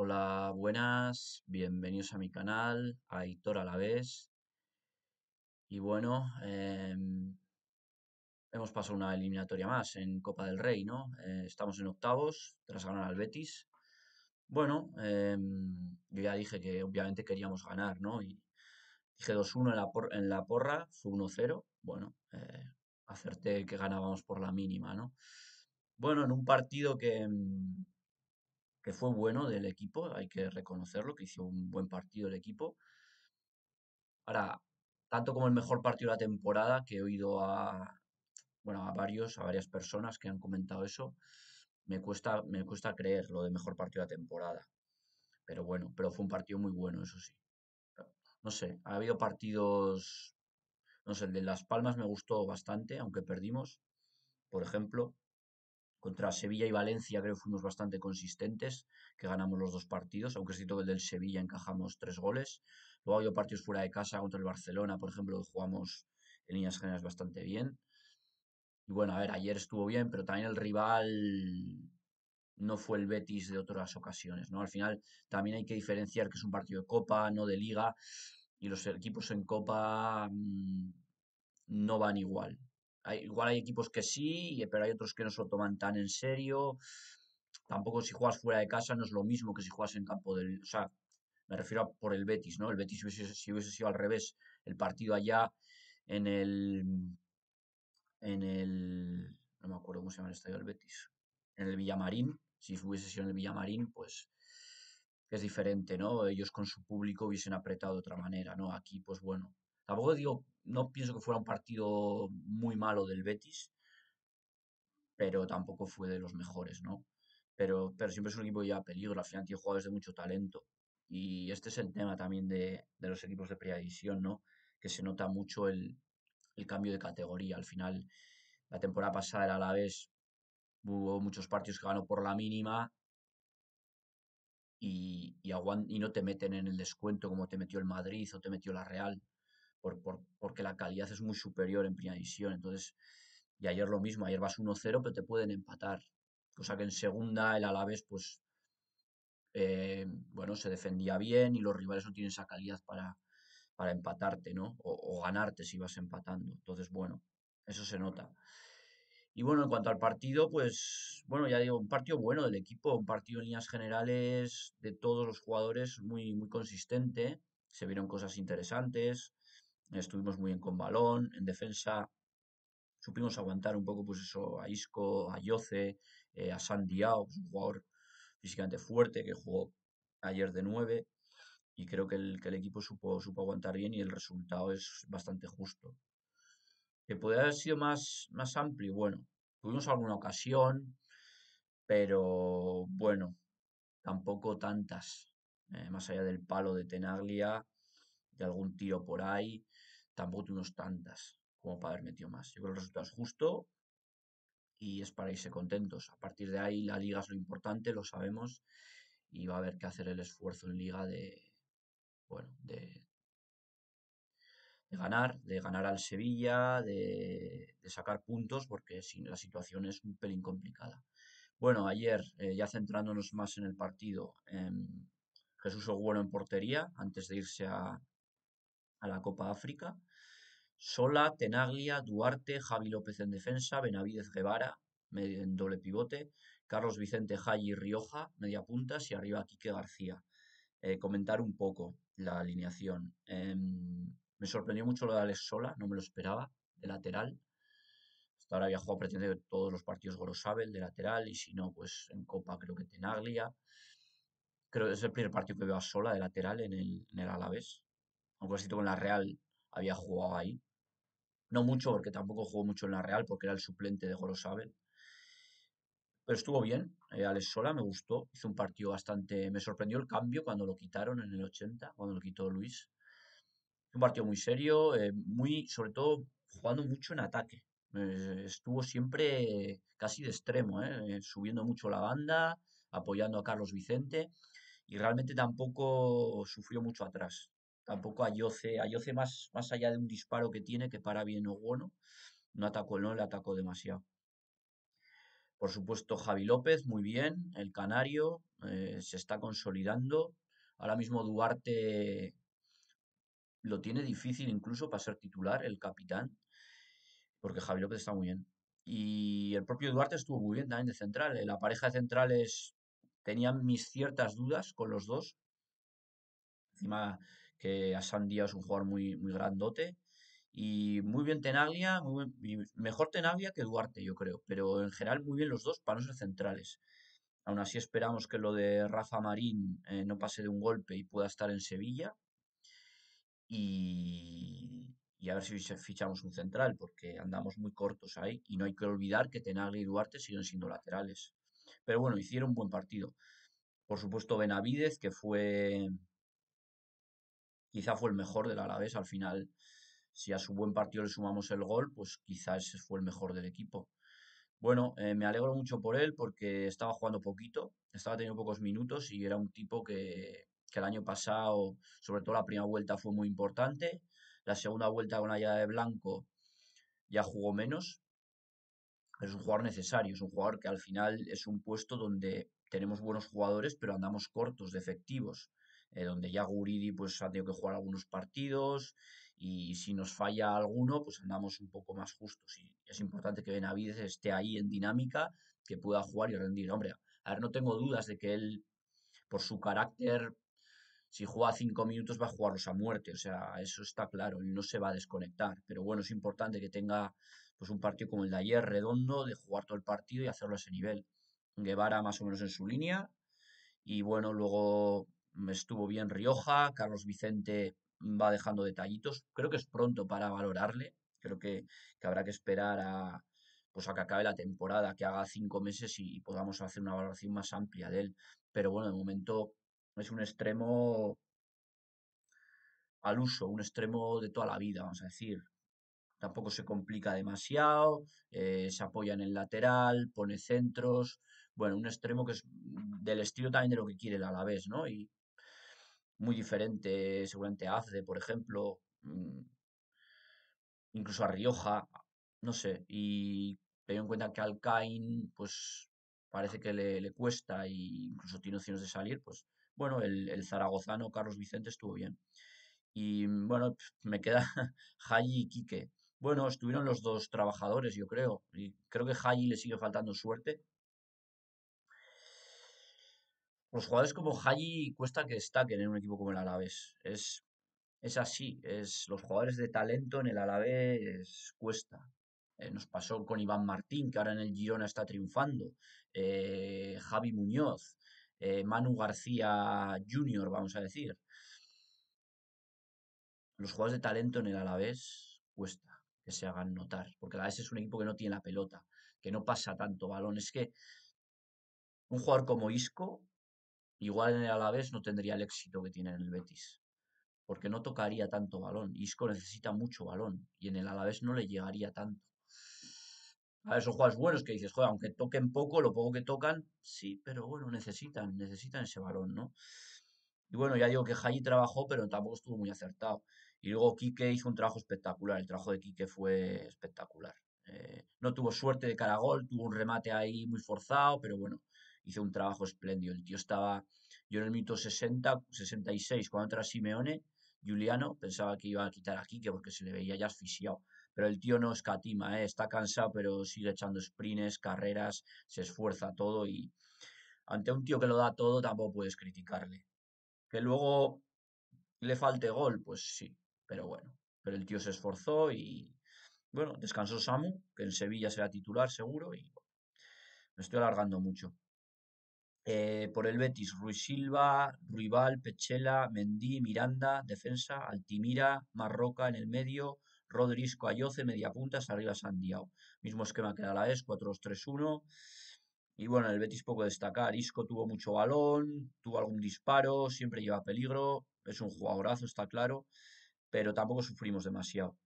Hola, buenas, bienvenidos a mi canal, a la vez. Y bueno, em, hemos pasado una eliminatoria más en Copa del Rey, ¿no? Eh, estamos en octavos, tras ganar al Betis. Bueno, em, yo ya dije que obviamente queríamos ganar, ¿no? Y dije 2-1 en, la en la porra, fue 1-0. Bueno, eh, acerté que ganábamos por la mínima, ¿no? Bueno, en un partido que em, fue bueno del equipo, hay que reconocerlo, que hizo un buen partido el equipo. Ahora, tanto como el mejor partido de la temporada, que he oído a, bueno, a, varios, a varias personas que han comentado eso, me cuesta, me cuesta creer lo de mejor partido de la temporada. Pero bueno, pero fue un partido muy bueno, eso sí. No sé, ha habido partidos, no sé, el de Las Palmas me gustó bastante, aunque perdimos, por ejemplo. Contra Sevilla y Valencia creo que fuimos bastante consistentes, que ganamos los dos partidos, aunque es todo el del Sevilla encajamos tres goles. Luego ha habido partidos fuera de casa contra el Barcelona, por ejemplo, jugamos en líneas generales bastante bien. Y bueno, a ver, ayer estuvo bien, pero también el rival no fue el Betis de otras ocasiones, ¿no? Al final también hay que diferenciar que es un partido de Copa, no de Liga, y los equipos en Copa mm, no van igual igual hay equipos que sí, pero hay otros que no se lo toman tan en serio. Tampoco si juegas fuera de casa no es lo mismo que si juegas en campo del... O sea, me refiero a por el Betis, ¿no? El Betis si hubiese sido al revés, el partido allá en el... En el... No me acuerdo cómo se llama el estadio del Betis. En el Villamarín. Si hubiese sido en el Villamarín, pues es diferente, ¿no? Ellos con su público hubiesen apretado de otra manera, ¿no? Aquí, pues bueno, Tampoco digo, no pienso que fuera un partido muy malo del Betis, pero tampoco fue de los mejores, ¿no? Pero, pero siempre es un equipo ya peligro, al final tiene jugadores de mucho talento. Y este es el tema también de, de los equipos de pre ¿no? Que se nota mucho el, el cambio de categoría. Al final, la temporada pasada era la vez. hubo muchos partidos que ganó por la mínima y, y, y no te meten en el descuento como te metió el Madrid o te metió la Real por, por, porque la calidad es muy superior en primera división. Entonces, y ayer lo mismo, ayer vas 1-0, pero te pueden empatar. Cosa que en segunda el Alavés, pues, eh, bueno, se defendía bien y los rivales no tienen esa calidad para, para empatarte, ¿no? O, o, ganarte si vas empatando. Entonces, bueno, eso se nota. Y bueno, en cuanto al partido, pues, bueno, ya digo, un partido bueno del equipo, un partido en líneas generales de todos los jugadores muy, muy consistente. Se vieron cosas interesantes estuvimos muy bien con balón, en defensa supimos aguantar un poco pues eso a Isco, a Yoce, eh, a Sandiao, un jugador físicamente fuerte que jugó ayer de nueve y creo que el, que el equipo supo, supo aguantar bien y el resultado es bastante justo. Que podría haber sido más, más amplio, bueno, tuvimos alguna ocasión, pero bueno, tampoco tantas. Eh, más allá del palo de Tenaglia, de algún tío por ahí. Tampoco unos tantas como para haber metido más. Yo creo que el resultado es justo y es para irse contentos. A partir de ahí la liga es lo importante, lo sabemos, y va a haber que hacer el esfuerzo en liga de, bueno, de, de ganar, de ganar al Sevilla, de, sacar puntos, porque si la situación es un pelín complicada. Bueno, ayer, eh, ya centrándonos más en el partido, em, Jesús Oguero en portería, antes de irse a, a la Copa África. Sola, Tenaglia, Duarte, Javi López en defensa, Benavidez Guevara en doble pivote, Carlos Vicente Jay Rioja, media puntas y arriba Quique García. Eh, comentar un poco la alineación. Em, me sorprendió mucho lo de Alex Sola, no me lo esperaba, de lateral. Hasta ahora había jugado pretendiendo todos los partidos Gorosabel de lateral y si no, pues en Copa creo que Tenaglia. Creo que es el primer partido que veo a Sola de lateral en el, en el Alavés aunque tuvo en la Real había jugado ahí. No mucho, porque tampoco jugó mucho en la Real, porque era el suplente de Gorosabel. Pero estuvo bien, a eh, Alex Sola me gustó, hizo un partido bastante... Me sorprendió el cambio cuando lo quitaron en el 80, cuando lo quitó Luis. Un partido muy serio, eh, muy, sobre todo jugando mucho en ataque. Eh, estuvo siempre casi de extremo, subiendo mucho la banda, apoyando a Carlos Vicente y realmente tampoco sufrió mucho atrás. Tampoco a yoce más, más allá de un disparo que tiene, que para bien o bueno, no atacó, no le atacó demasiado. Por supuesto, Javi López, muy bien, el Canario, eh, se está consolidando. Ahora mismo Duarte lo tiene difícil incluso para ser titular, el capitán, porque Javi López está muy bien. Y el propio Duarte estuvo muy bien también de central. Eh, la pareja de centrales tenían mis ciertas dudas con los dos. Encima que San Díaz es un jugador muy, muy grandote. Y muy bien Tenaglia, muy mejor Tenaglia que Duarte, yo creo. Pero en general muy bien los dos para no ser centrales. Aún así esperamos que lo de Rafa Marín eh, no pase de un golpe y pueda estar en Sevilla. Y, y, a ver si fichamos un central, porque andamos muy cortos ahí. Y no hay que olvidar que Tenaglia y Duarte siguen siendo laterales. Pero bueno, hicieron un buen partido. Por supuesto, Benavidez, que fue quizá fue el mejor del Alavés al final. Si a su buen partido le sumamos el gol, pues quizás fue el mejor del equipo. Bueno, eh, me alegro mucho por él porque estaba jugando poquito, estaba teniendo pocos minutos y era un tipo que, que el año pasado, sobre todo la primera vuelta, fue muy importante. La segunda vuelta con la llave de blanco ya jugó menos. es un jugador necesario, es un jugador que al final es un puesto donde tenemos buenos jugadores, pero andamos cortos de efectivos. Eh, donde ya Guridi pues, ha tenido que jugar algunos partidos y si nos falla alguno, pues andamos un poco más justos. Y es importante que Benavides esté ahí en dinámica, que pueda jugar y rendir. Hombre, a ver, no tengo dudas de que él, por su carácter, si juega cinco minutos va a jugarlos a muerte. O sea, eso está claro, él no se va a desconectar. Pero bueno, es importante que tenga pues un partido como el de ayer, redondo, de jugar todo el partido y hacerlo a ese nivel. Guevara más o menos en su línea. Y bueno, luego estuvo bien Rioja, Carlos Vicente va dejando detallitos. Creo que es pronto para valorarle. Creo que, habrá que esperar a, pues a que acabe la temporada, que haga cinco meses y, podamos hacer una valoración más amplia de él. Pero bueno, de momento es un extremo al uso, un extremo de toda la vida, vamos a decir. Tampoco se complica demasiado, eh, se apoya en el lateral, pone centros. Bueno, un extremo que es del estilo también de lo que quiere el Alavés, ¿no? Y, muy diferente seguramente a por ejemplo, mm, incluso a Rioja, no sé, y teniendo en cuenta que Alcaín, pues parece que le, cuesta y incluso tiene opciones de salir, pues bueno, el, zaragozano Carlos Vicente estuvo bien. Y mm, bueno, me queda Hayi y Quique. Bueno, estuvieron los dos trabajadores, yo creo. Y creo que Hayi le sigue faltando suerte, los jugadores como Haji cuesta que destaquen en un equipo como el Alavés. Es, es así, es, los jugadores de talento en el Alavés cuesta. Eh, nos pasó con Iván Martín, que ahora en el Girona está triunfando. Eh, Javi Muñoz, eh, Manu García Junior, vamos a decir. Los jugadores de talento en el Alavés cuesta que se hagan notar, porque el Alavés es un equipo que no tiene la pelota, que no pasa tanto balón. Es que un jugador como Isco igual en el Alavés no tendría el éxito que tiene en el Betis, porque no tocaría tanto balón. Isco necesita mucho balón y en el Alavés no le llegaría tanto. A esos jugadores buenos que dices, joder, aunque toquen poco, lo poco que tocan, sí, pero bueno, necesitan, necesitan ese balón, ¿no? Y bueno, ya digo que Jayi trabajó, pero tampoco estuvo muy acertado. Y luego Quique hizo un trabajo espectacular, el trabajo de Quique fue espectacular. Eh, no tuvo suerte de caragol, tuvo un remate ahí muy forzado, pero bueno, hizo un trabajo espléndido. El tío estaba, yo en el minuto 60, 66, cuando entra Simeone, Juliano pensaba que iba a quitar aquí que porque se le veía ya asfixiado. Pero el tío no escatima, ¿eh? está cansado, pero sigue echando sprints, carreras, se esfuerza todo y ante un tío que lo da todo tampoco puedes criticarle. Que luego le falte gol, pues sí, pero bueno. Pero el tío se esforzó y bueno, descansó Samu, que en Sevilla será titular seguro y me estoy alargando mucho. Eh, por el Betis, Ruiz Silva, Ruibal, Pechela, Mendí, Miranda, defensa, Altimira, Marroca en el medio, Rodrisco, Ayoce, punta: arriba Sandiao. Mismo esquema que la ES, 4-2-3-1. Y bueno, el Betis poco destacar. Isco tuvo mucho balón, tuvo algún disparo, siempre lleva peligro. Es un jugadorazo, está claro. Pero tampoco sufrimos demasiado.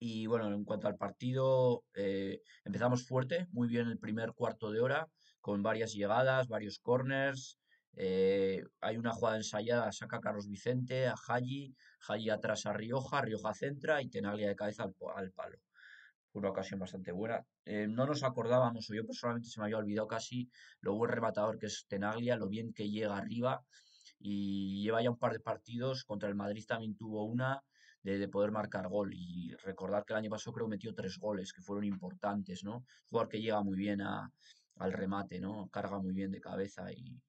Y bueno, en cuanto al partido, eh, empezamos fuerte, muy bien el primer cuarto de hora con varias llegadas, varios corners. Eh, hay una jugada ensayada, saca Carlos Vicente, a Haji, Haji atrás a Rioja, Rioja centra y Tenaglia de cabeza al, palo. palo. Una ocasión bastante buena. Eh, no nos acordábamos, o yo personalmente se me había olvidado casi lo buen rematador que es Tenaglia, lo bien que llega arriba y lleva ya un par de partidos. Contra el Madrid también tuvo una de, poder marcar gol. Y recordar que el año pasado creo metió tres goles que fueron importantes, ¿no? Jugar que llega muy bien a, al remate, ¿no? Carga muy bien de cabeza y,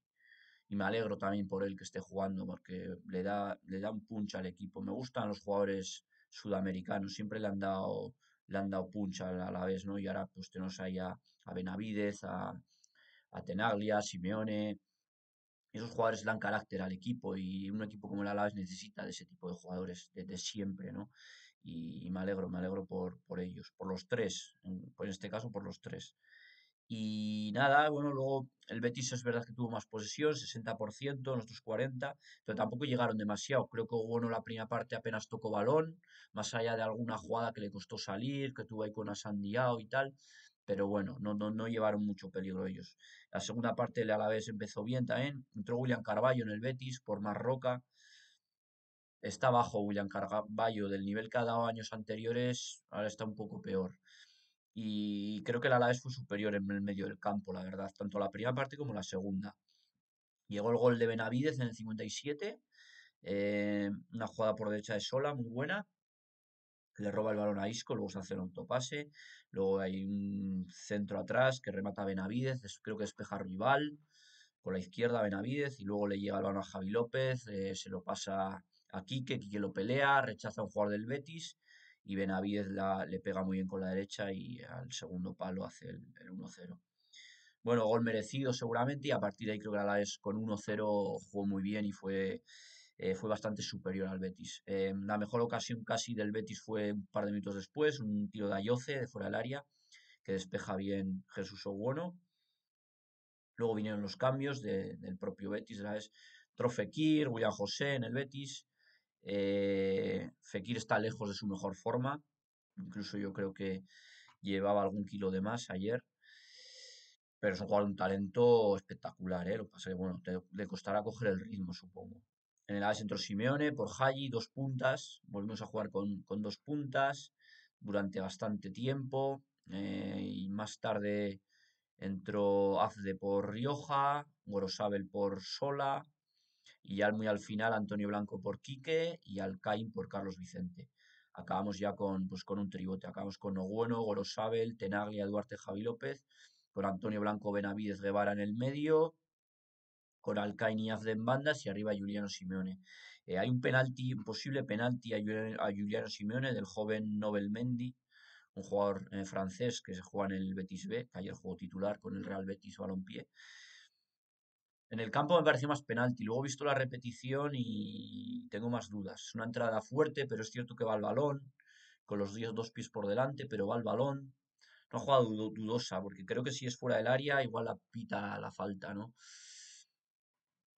y, me alegro también por él que esté jugando porque le da, le da un punch al equipo. Me gustan los jugadores sudamericanos, siempre le han dado, le han dado punch a la, a vez, ¿no? Y ahora pues tenemos ahí a, a Benavides, a, a Tenaglia, a Simeone. Esos jugadores dan carácter al equipo y un equipo como el Alaves necesita de ese tipo de jugadores desde siempre, ¿no? Y, me alegro, me alegro por, por ellos, por los tres, en pues, este caso por los tres. Y nada, bueno, luego el Betis es verdad que tuvo más posesión, 60%, nuestros 40%, pero tampoco llegaron demasiado. Creo que Bueno la primera parte apenas tocó balón, más allá de alguna jugada que le costó salir, que tuvo ahí con Asandiao y tal, pero bueno, no, no, no, llevaron mucho peligro ellos. La segunda parte a la vez empezó bien también, entró William Carballo en el Betis por más roca, Está bajo William Carballo del nivel que ha dado años anteriores, ahora está un poco peor y creo que el Alavés fue superior en el medio del campo, la verdad, tanto la primera parte como la segunda. Llegó el gol de Benavides en el 57, eh, una jugada por derecha de Sola, muy buena, le roba el balón a Isco, luego se hace un autopase, luego hay un centro atrás que remata a Benavidez, creo que despeja rival, con la izquierda Benavides Benavidez, y luego le llega el balón a Javi López, eh, se lo pasa a Quique, Quique lo pelea, rechaza un jugador del Betis, y Benavides le pega muy bien con la derecha y al segundo palo hace el, 1-0. Bueno, gol merecido seguramente y a partir de ahí creo que la Alaves con 1-0 jugó muy bien y fue, eh, fue bastante superior al Betis. Em, la mejor ocasión casi del Betis fue un par de minutos después, un tiro de Ayoce de fuera del área que despeja bien Jesús Oguono. Luego vinieron los cambios del propio Betis, la vez Trofekir, William José en el Betis, eh, Fekir está lejos de su mejor forma. Incluso yo creo que llevaba algún kilo de más ayer. Pero es un jugador de un talento espectacular, ¿eh? Lo pasa es que, bueno, le costará coger el ritmo, supongo. En el ala centro Simeone, por Haji, dos puntas. Volvimos a jugar con, dos puntas durante bastante tiempo. Eh, y más tarde entró Azde por Rioja, Gorosabel por Sola, y ya muy al final Antonio Blanco por Quique y Alcaín por Carlos Vicente. Acabamos ya con, pues, con un tribote, acabamos con Ogueno, Gorosabel, Tenaglia, Duarte, Javi López, con Antonio Blanco, Benavides, Guevara en el medio, con Alcaín y Azden bandas y arriba Juliano Simeone. Eh, hay un penalti, un posible penalti a, Juliano, Simeone del joven Nobel Mendy, un jugador eh, francés que se juega en el Betis B, que ayer jugó titular con el Real Betis Balompié. En el campo me pareció más penalti. Luego he visto la repetición y tengo más dudas. Es una entrada fuerte, pero es cierto que va al balón. Con los dos pies por delante, pero va al balón. Una jugada dudosa, porque creo que si es fuera del área, igual la pita la falta, ¿no?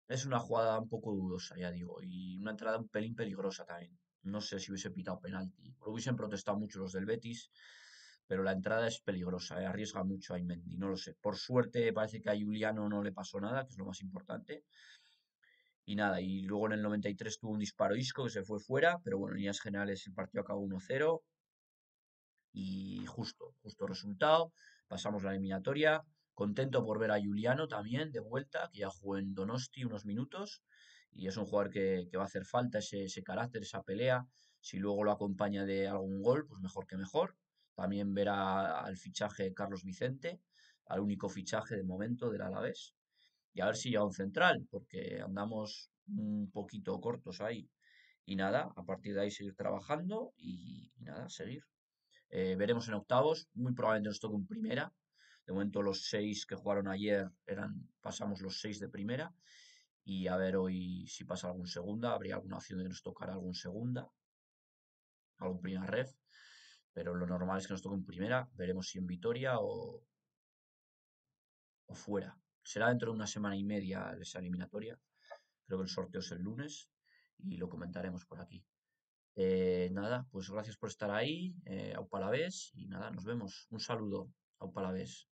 Es una jugada un poco dudosa, ya digo. Y una entrada un pelín peligrosa también. No sé si hubiese pitado penalti. Lo hubiesen protestado mucho los del Betis pero la entrada es peligrosa, ¿eh? arriesga mucho a Inmendi, no lo sé. Por suerte parece que a Juliano no le pasó nada, que es lo más importante. Y nada, y luego en el 93 tuvo un disparo disco. que se fue fuera, pero bueno, en líneas generales el partido acabó 1-0 y justo, justo resultado. Pasamos la eliminatoria. Contento por ver a Juliano también de vuelta, que ya jugó en Donosti unos minutos y es un jugador que, va a hacer falta ese carácter, esa pelea. Si luego lo acompaña de algún gol, pues mejor que mejor. También verá al fichaje de Carlos Vicente, al único fichaje de momento del Alavés. Y a ver si llega un central, porque andamos un poquito cortos ahí. Y nada, a partir de ahí seguir trabajando y, nada, seguir. Eh, veremos en octavos, muy probablemente nos toque un primera. De momento los seis que jugaron ayer eran, pasamos los seis de primera. Y a ver hoy si pasa algún segunda, habría alguna opción de nos tocará algún segunda, algún primera red pero lo normal es que nos toque en primera. Veremos si en Vitoria o, o fuera. Será dentro de una semana y media esa eliminatoria. Creo que el sorteo es el lunes y lo comentaremos por aquí. Eh, nada, pues gracias por estar ahí, eh, palabés y nada, nos vemos. Un saludo, palavés.